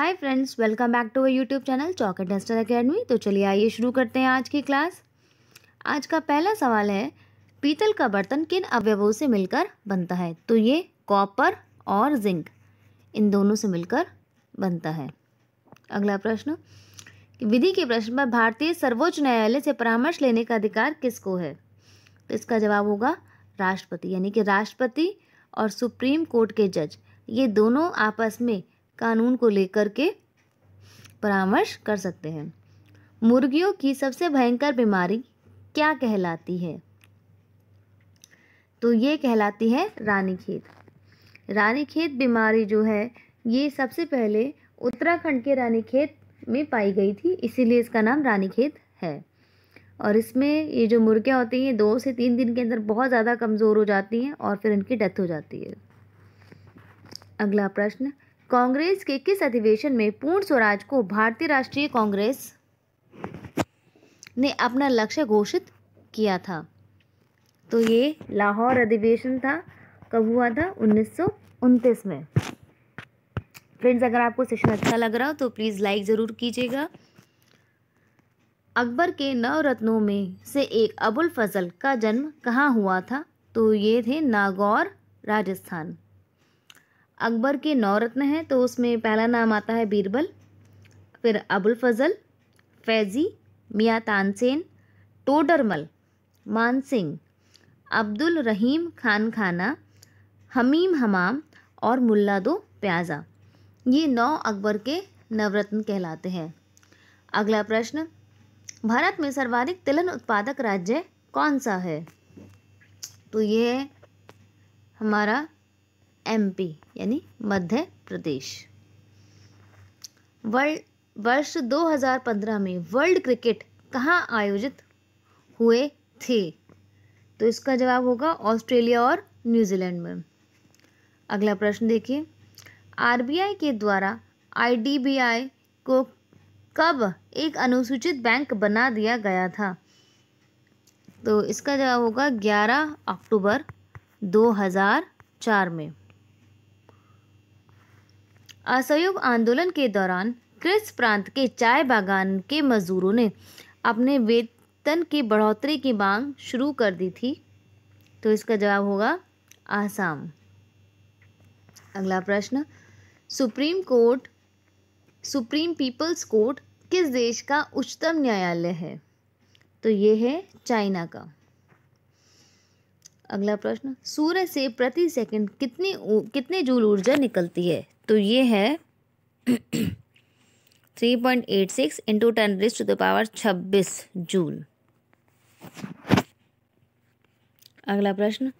hi friends welcome back to our YouTube channel chalk duster academy तो चलिए आइए शुरू करते हैं आज की क्लास आज का पहला सवाल है पीतल का बर्तन किन अवयवों से मिलकर बनता है तो ये कॉपर और जिंक इन दोनों से मिलकर बनता है अगला प्रश्न विधि के प्रश्न पर भारतीय सर्वोच्च न्यायालय से परामर्श लेने का अधिकार किसको है तो इसका जवाब होगा राष्ट्रपति यानी कि राष्ट्रपति और सुप्रीम कोर्ट के जज ये दोनों आपस में कानून को लेकर के परामर्श कर सकते हैं मुर्गियों की सबसे भयंकर बीमारी क्या कहलाती है तो ये कहलाती है रानीखेत रानीखेत बीमारी जो है ये सबसे पहले उत्तराखंड के रानीखेत में पाई गई थी इसीलिए इसका नाम रानीखेत है और इसमें ये जो मुर्गियाँ होती हैं दो से तीन दिन के अंदर बहुत ज़्यादा कमज़ोर हो जाती हैं और फिर इनकी डेथ हो जाती है अगला प्रश्न कांग्रेस के किस अधिवेशन में पूर्ण स्वराज को भारतीय राष्ट्रीय कांग्रेस ने अपना लक्ष्य घोषित किया था तो ये लाहौर अधिवेशन था कब हुआ था उन्नीस में फ्रेंड्स अगर आपको सेशन अच्छा लग रहा हो तो प्लीज़ लाइक ज़रूर कीजिएगा अकबर के नवरत्नों में से एक अबुल फजल का जन्म कहाँ हुआ था तो ये थे नागौर राजस्थान अकबर के नौ रत्न हैं तो उसमें पहला नाम आता है बीरबल फिर अबुल फजल फैज़ी मियाँ तानसेन टोडरमल मानसिंह अब्दुल रहीम खान खाना हमीम हमाम और मुल्ला दो प्याजा ये नौ अकबर के नवरत्न कहलाते हैं अगला प्रश्न भारत में सर्वाधिक तिलन उत्पादक राज्य कौन सा है तो ये हमारा एमपी यानी मध्य प्रदेश वर्ल्ड वर्ष 2015 में वर्ल्ड क्रिकेट कहाँ आयोजित हुए थे तो इसका जवाब होगा ऑस्ट्रेलिया और न्यूजीलैंड में अगला प्रश्न देखिए आरबीआई के द्वारा आईडीबीआई को कब एक अनुसूचित बैंक बना दिया गया था तो इसका जवाब होगा 11 अक्टूबर 2004 में असहयोग आंदोलन के दौरान क्रिस प्रांत के चाय बागान के मजदूरों ने अपने वेतन की बढ़ोतरी की मांग शुरू कर दी थी तो इसका जवाब होगा आसाम अगला प्रश्न supreme court Supreme People's Court किस देश का उच्चतम न्यायालय है तो ये है चाइना का अगला प्रश्न सूर्य से प्रति सेकंड कितनी कितने जूल ऊर्जा निकलती है तो ये है three point eight six into ten raised to the power छब्बीस जून अगला प्रश्न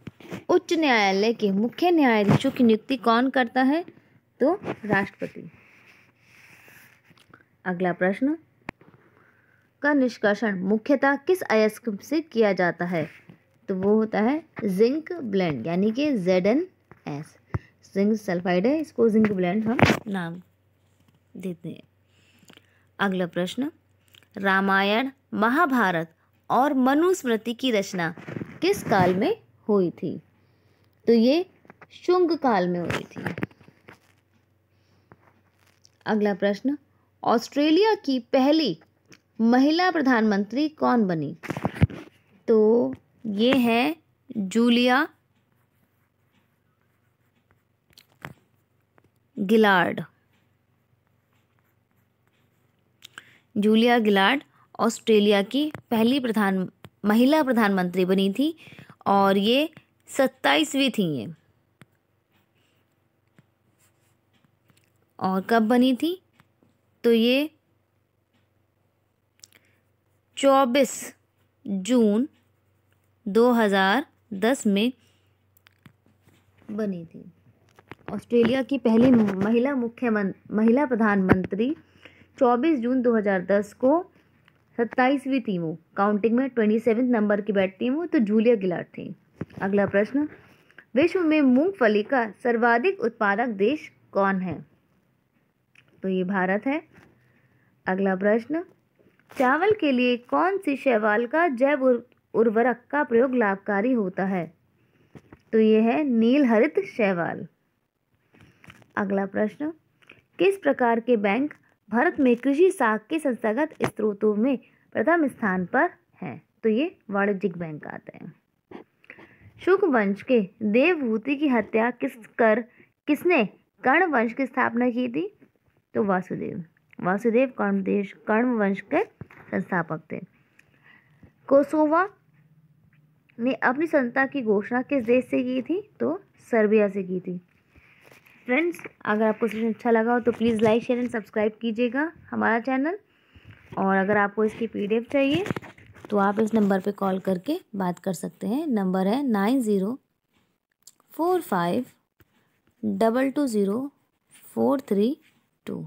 उच्च न्यायालय के मुख्य न्यायाधीशों की नियुक्ति कौन करता है तो राष्ट्रपति अगला प्रश्न का निष्कर्षण मुख्यतः किस अयस्क से किया जाता है तो वो होता है जिंक ब्लेंड यानी कि Z N S zinc sulphide है इसको जिंक ब्लैंड हम नाम देते हैं अगला प्रश्न रामायण महाभारत और मनुस्मृति की रचना किस काल में हुई थी तो ये शुंग काल में हुई थी अगला प्रश्न ऑस्ट्रेलिया की पहली महिला प्रधानमंत्री कौन बनी तो ये है Julia Gillard Julia Gillard Australia की पहली प्रधान महिला प्रधानमंत्री बनी थी और ये सत्ताईसवीं थी ये और कब बनी थी तो ये चौबीस जून 2010 में बनी थी ऑस्ट्रेलिया की पहली महिला मुख्यमंत्री महिला प्रधानमंत्री 24 जून 2010 को सत्ताईसवीं थी वो काउंटिंग में ट्वेंटी नंबर की बैठती हूँ तो जूलिया गिलार्ड थी अगला प्रश्न विश्व में मूंगफली का सर्वाधिक उत्पादक देश कौन है तो ये भारत है अगला प्रश्न चावल के लिए कौन सी शैवाल का जैव उर्वरक का प्रयोग लाभकारी होता है तो ये है नील हरित शैवाल अगला प्रश्न किस प्रकार के बैंक भारत में कृषि साख के संस्थागत स्रोतों में प्रथम स्थान पर हैं तो ये वाणिज्यिक बैंक आते हैं शुक वंश के देवभूति की हत्या किस कर किसने कर्ण वंश की स्थापना की थी तो वासुदेव वासुदेव कर्ण देश कर्ण वंश के संस्थापक थे कोसोवा ने अपनी संता की घोषणा किस देश से की थी तो सर्बिया से की थी फ्रेंड्स अगर आपको सेशन अच्छा लगा हो तो please like share and subscribe कीजिएगा हमारा चैनल और अगर आपको इसकी पीडीएफ चाहिए तो आप इस नंबर पे कॉल करके बात कर सकते हैं नंबर है nine zero four five double two zero four three to